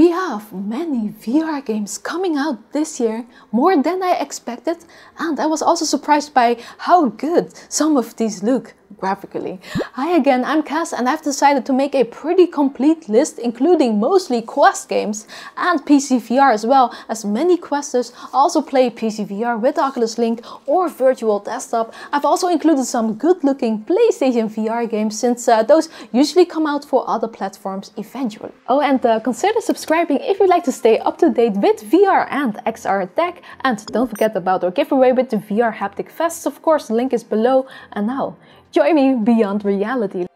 We have many VR games coming out this year, more than I expected, and I was also surprised by how good some of these look graphically. Hi again, I'm Cass and I've decided to make a pretty complete list including mostly Quest games and PCVR as well as many Questers also play PCVR with Oculus Link or Virtual Desktop. I've also included some good looking PlayStation VR games since uh, those usually come out for other platforms eventually. Oh and uh, consider subscribing if you'd like to stay up to date with VR and XR tech and don't forget about our giveaway with the VR Haptic Vests of course the link is below and now Join me beyond reality.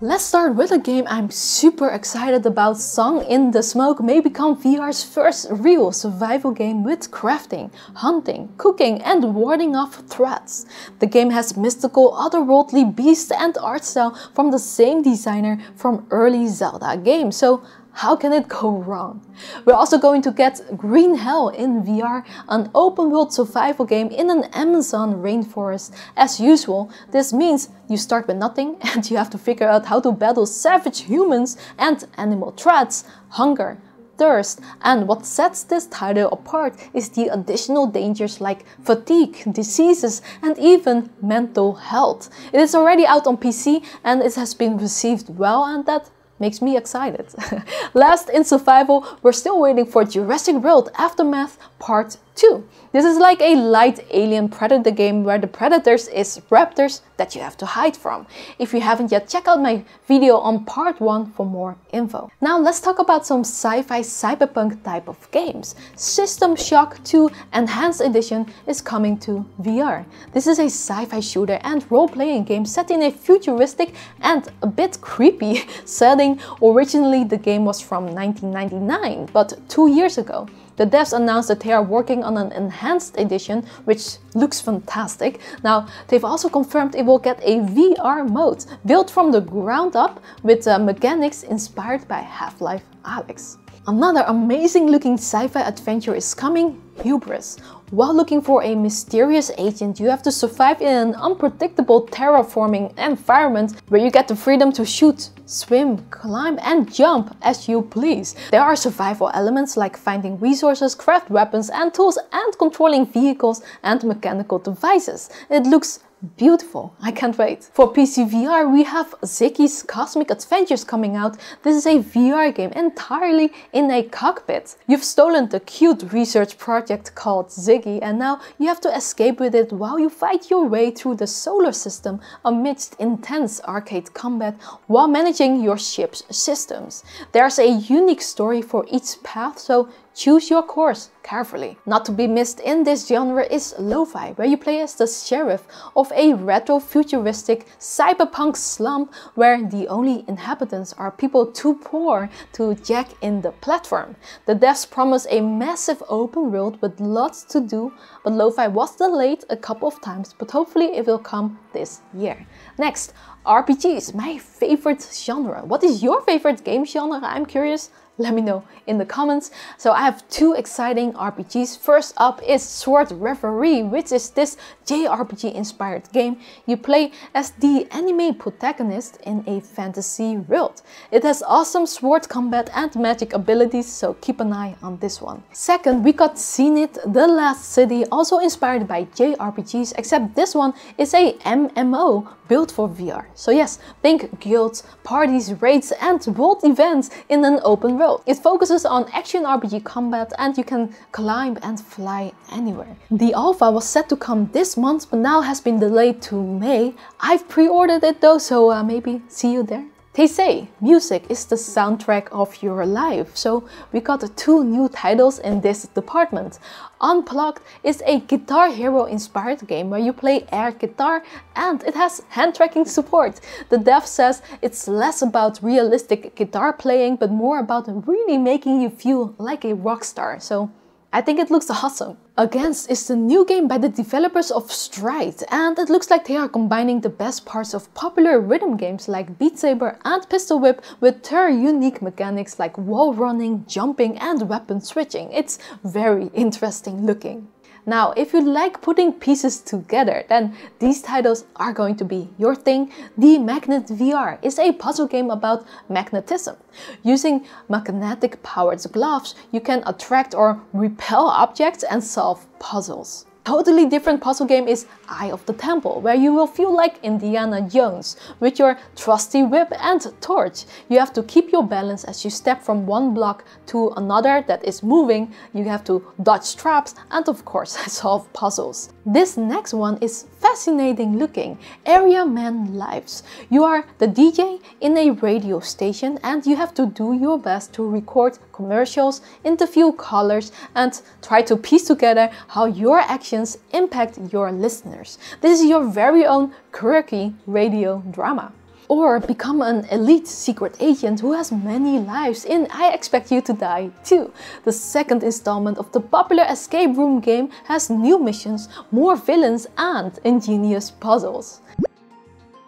Let's start with a game I'm super excited about. Song in the Smoke may become VR's first real survival game with crafting, hunting, cooking and warding off threats. The game has mystical, otherworldly beasts and art style from the same designer from early Zelda games, so how can it go wrong? We're also going to get Green Hell in VR, an open world survival game in an Amazon rainforest. As usual, this means you start with nothing and you have to figure out how to battle savage humans and animal threats, hunger, thirst. And what sets this title apart is the additional dangers like fatigue, diseases, and even mental health. It is already out on PC and it has been received well and that makes me excited. Last in survival, we're still waiting for Jurassic World Aftermath Part 2. This is like a light alien predator game where the predators is raptors that you have to hide from. If you haven't yet, check out my video on part 1 for more info. Now let's talk about some sci-fi cyberpunk type of games. System Shock 2 Enhanced Edition is coming to VR. This is a sci-fi shooter and role-playing game set in a futuristic and a bit creepy setting. Originally the game was from 1999, but two years ago the devs announced that they are working on an enhanced edition, which looks fantastic. Now, they've also confirmed it will get a VR mode, built from the ground up with uh, mechanics inspired by Half-Life Alex. Another amazing looking sci-fi adventure is coming, Hubris, while looking for a mysterious agent, you have to survive in an unpredictable terraforming environment where you get the freedom to shoot, swim, climb and jump as you please. There are survival elements like finding resources, craft weapons and tools and controlling vehicles and mechanical devices. It looks Beautiful, I can't wait. For PCVR, we have Ziggy's Cosmic Adventures coming out. This is a VR game entirely in a cockpit. You've stolen the cute research project called Ziggy and now you have to escape with it while you fight your way through the solar system amidst intense arcade combat while managing your ship's systems. There's a unique story for each path, so Choose your course carefully. Not to be missed in this genre is lo-fi, where you play as the sheriff of a retro-futuristic cyberpunk slump where the only inhabitants are people too poor to jack in the platform. The devs promise a massive open world with lots to do, but lo-fi was delayed a couple of times, but hopefully it will come this year. Next, RPGs, my favorite genre. What is your favorite game genre? I'm curious. let me know in the comments. So I have two exciting RPGs. First up is Sword Referee, which is this JRPG inspired game. You play as the anime protagonist in a fantasy world. It has awesome sword combat and magic abilities, so keep an eye on this one. Second, we got Zenith, The Last City, also inspired by JRPGs, except this one is a MMO built for VR. So yes, think guilds, parties, raids and world events in an open world. It focuses on action RPG combat and you can climb and fly anywhere. The alpha was set to come this month but now has been delayed to May. I've pre-ordered it though so uh, maybe see you there. They say music is the soundtrack of your life, so we got two new titles in this department. Unplugged is a Guitar Hero inspired game where you play air guitar and it has hand tracking support. The dev says it's less about realistic guitar playing but more about really making you feel like a rock star. So I think it looks awesome. Against is the new game by the developers of Stride and it looks like they are combining the best parts of popular rhythm games like Beat Saber and Pistol Whip with their unique mechanics like wall running, jumping and weapon switching. It's very interesting looking. Now, if you like putting pieces together, then these titles are going to be your thing. The Magnet VR is a puzzle game about magnetism. Using magnetic powered gloves, you can attract or repel objects and solve puzzles totally different puzzle game is Eye of the Temple, where you will feel like Indiana Jones with your trusty whip and torch. You have to keep your balance as you step from one block to another that is moving, you have to dodge traps and of course solve puzzles. This next one is fascinating looking, Area Man Lives. You are the DJ in a radio station and you have to do your best to record commercials, interview callers and try to piece together how your actions actions impact your listeners. This is your very own quirky radio drama. Or become an elite secret agent who has many lives in I Expect You to Die too. The second installment of the popular escape room game has new missions, more villains, and ingenious puzzles.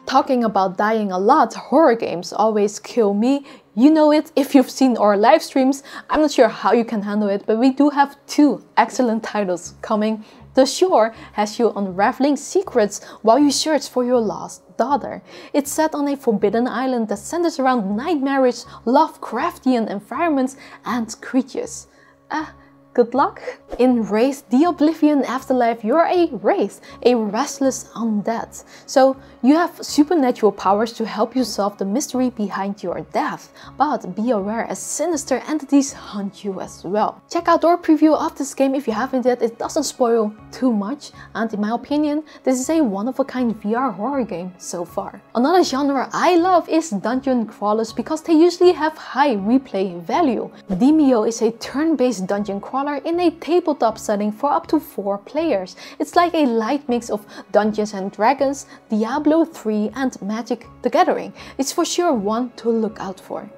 Talking about dying a lot, horror games always kill me. You know it if you've seen our live streams. I'm not sure how you can handle it, but we do have two excellent titles coming the shore has you unraveling secrets while you search for your lost daughter. It's set on a forbidden island that centers around nightmarish, Lovecraftian environments and creatures. uh, Good luck! In Race the Oblivion Afterlife, you're a Wraith, a restless undead. So you have supernatural powers to help you solve the mystery behind your death, but be aware as sinister entities hunt you as well. Check out our preview of this game if you haven't yet, it doesn't spoil too much, and in my opinion, this is a one-of-a-kind VR horror game so far. Another genre I love is dungeon crawlers because they usually have high replay value. Demio is a turn-based dungeon crawler in a tabletop setting for up to 4 players. It's like a light mix of Dungeons and Dragons, Diablo 3 and Magic the Gathering. It's for sure one to look out for.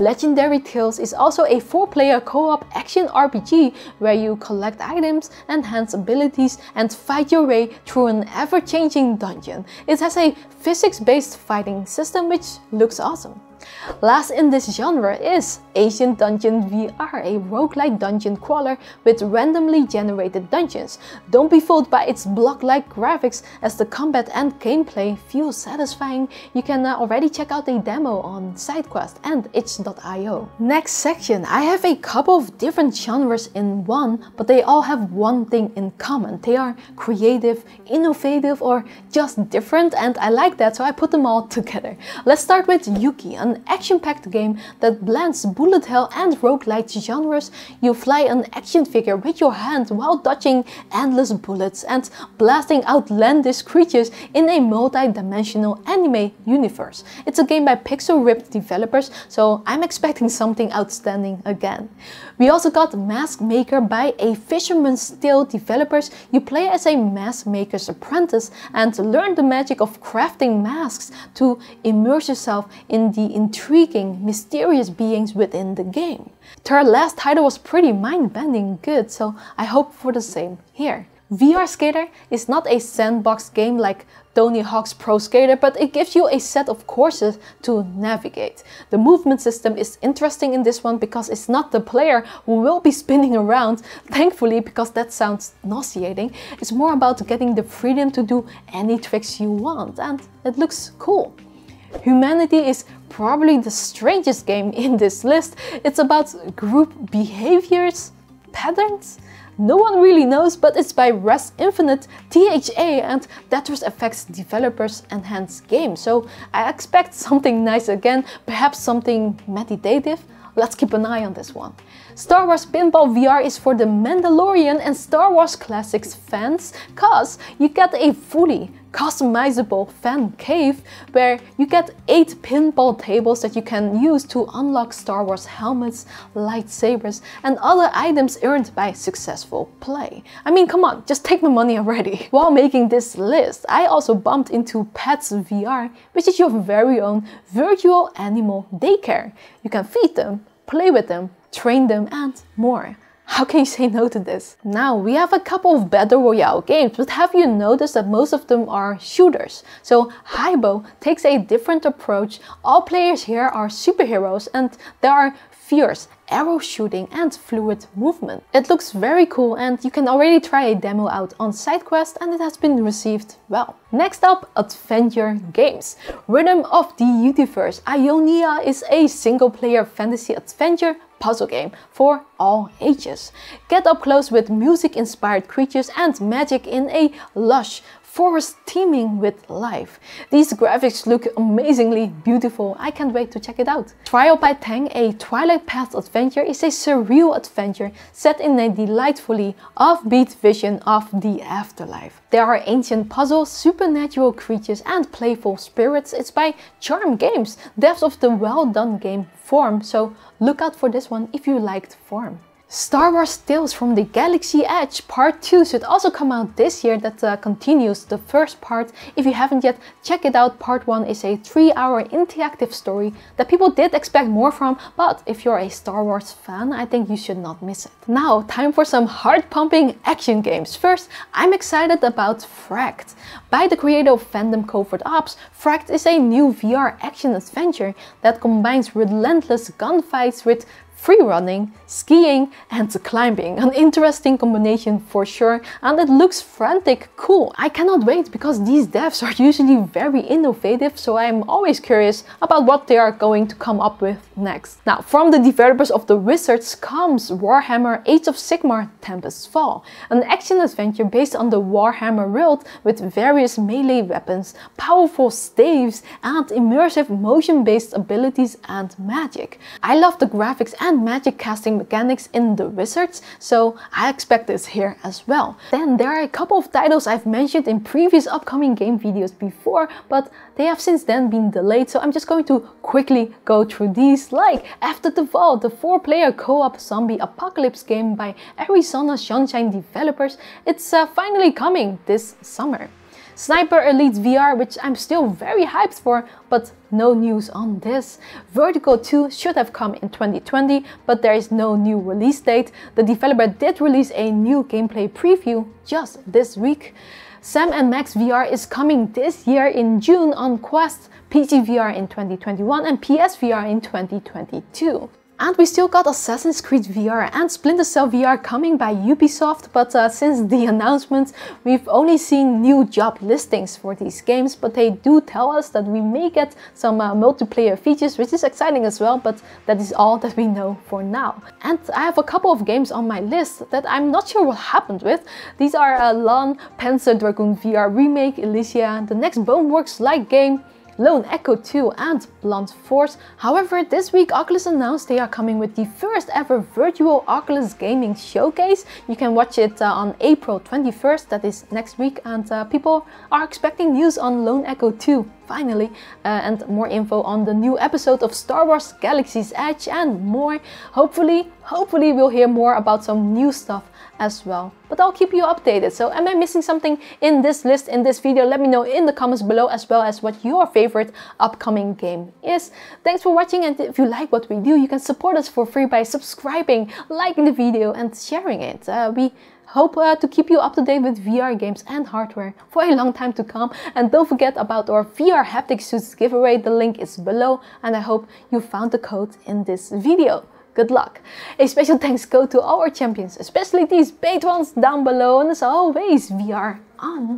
Legendary Tales is also a 4-player co-op action RPG where you collect items, enhance abilities and fight your way through an ever-changing dungeon. It has a physics-based fighting system which looks awesome. Last in this genre is Asian Dungeon VR, a roguelike dungeon crawler with randomly generated dungeons. Don't be fooled by its block-like graphics as the combat and gameplay feel satisfying. You can already check out a demo on SideQuest and itch.io. Next section, I have a couple of different genres in one, but they all have one thing in common. They are creative, innovative, or just different, and I like that, so I put them all together. Let's start with Yuki, an an action-packed game that blends bullet hell and roguelite genres. You fly an action figure with your hand while dodging endless bullets and blasting outlandish creatures in a multi-dimensional anime universe. It's a game by Pixel Ripped developers, so I'm expecting something outstanding again. We also got Mask Maker by A Fisherman's Tale developers. You play as a mask maker's apprentice and learn the magic of crafting masks to immerse yourself in the intriguing, mysterious beings within the game. Their last title was pretty mind-bending good, so I hope for the same here. VR Skater is not a sandbox game like Tony Hawk's Pro Skater, but it gives you a set of courses to navigate. The movement system is interesting in this one because it's not the player who will be spinning around, thankfully, because that sounds nauseating. It's more about getting the freedom to do any tricks you want, and it looks cool. Humanity is probably the strangest game in this list. It's about group behaviors, patterns, no one really knows, but it's by Res Infinite, THA and Tetris Effects developers and hence game. So I expect something nice again, perhaps something meditative. Let's keep an eye on this one. Star Wars Pinball VR is for the Mandalorian and Star Wars Classics fans, cause you get a fully customizable fan cave where you get 8 pinball tables that you can use to unlock Star Wars helmets, lightsabers, and other items earned by successful play. I mean, come on, just take my money already. While making this list, I also bumped into Pets VR, which is your very own virtual animal daycare. You can feed them, play with them, train them, and more. How can you say no to this? Now, we have a couple of battle royale games, but have you noticed that most of them are shooters? So Haibo takes a different approach. All players here are superheroes and there are fierce arrow shooting and fluid movement. It looks very cool and you can already try a demo out on SideQuest and it has been received well. Next up, adventure games. Rhythm of the Universe Ionia is a single player fantasy adventure puzzle game for all ages. Get up close with music-inspired creatures and magic in a lush, forest teeming with life. These graphics look amazingly beautiful. I can't wait to check it out. Trial by Tang, a Twilight Path adventure, is a surreal adventure set in a delightfully offbeat vision of the afterlife. There are ancient puzzles, supernatural creatures and playful spirits. It's by Charm Games, devs of the well done game Form, so look out for this one if you liked Form. Star Wars Tales from the Galaxy Edge Part 2 should also come out this year that uh, continues the first part. If you haven't yet, check it out. Part 1 is a 3-hour interactive story that people did expect more from, but if you're a Star Wars fan, I think you should not miss it. Now, time for some heart-pumping action games. First, I'm excited about Fract. By the creator of Fandom Covert Ops, Fract is a new VR action adventure that combines relentless gunfights with free running, skiing and climbing. An interesting combination for sure and it looks frantic cool. I cannot wait because these devs are usually very innovative so I'm always curious about what they are going to come up with next. Now from the developers of The Wizards comes Warhammer Age of Sigmar Tempest Fall, an action adventure based on the Warhammer world with various melee weapons, powerful staves and immersive motion based abilities and magic. I love the graphics and and magic casting mechanics in The Wizards, so I expect this here as well. Then there are a couple of titles I've mentioned in previous upcoming game videos before, but they have since then been delayed, so I'm just going to quickly go through these, like After the Vault, the 4-player co-op zombie apocalypse game by Arizona Sunshine developers, it's uh, finally coming this summer. Sniper Elite VR, which I'm still very hyped for, but no news on this. Vertigo 2 should have come in 2020, but there is no new release date. The developer did release a new gameplay preview just this week. Sam and Max VR is coming this year in June on Quest, VR in 2021 and PSVR in 2022. And we still got Assassin's Creed VR and Splinter Cell VR coming by Ubisoft, but uh, since the announcement, we've only seen new job listings for these games, but they do tell us that we may get some uh, multiplayer features, which is exciting as well, but that is all that we know for now. And I have a couple of games on my list that I'm not sure what happened with. These are uh, Lan, Panzer Dragoon VR Remake, Elysia, the next Boneworks-like game, Lone Echo 2 and Blunt Force. However, this week Oculus announced they are coming with the first ever virtual Oculus Gaming Showcase. You can watch it uh, on April 21st, that is next week, and uh, people are expecting news on Lone Echo 2 finally, uh, and more info on the new episode of Star Wars Galaxy's Edge and more. Hopefully, hopefully we'll hear more about some new stuff as well. But I'll keep you updated. So am I missing something in this list, in this video? Let me know in the comments below as well as what your favorite upcoming game is. Thanks for watching and if you like what we do, you can support us for free by subscribing, liking the video and sharing it. Uh, we Hope uh, to keep you up to date with VR games and hardware for a long time to come. And don't forget about our VR haptic suits giveaway. The link is below and I hope you found the code in this video good luck. A special thanks go to all our champions, especially these paid ones down below, and as always, VR on.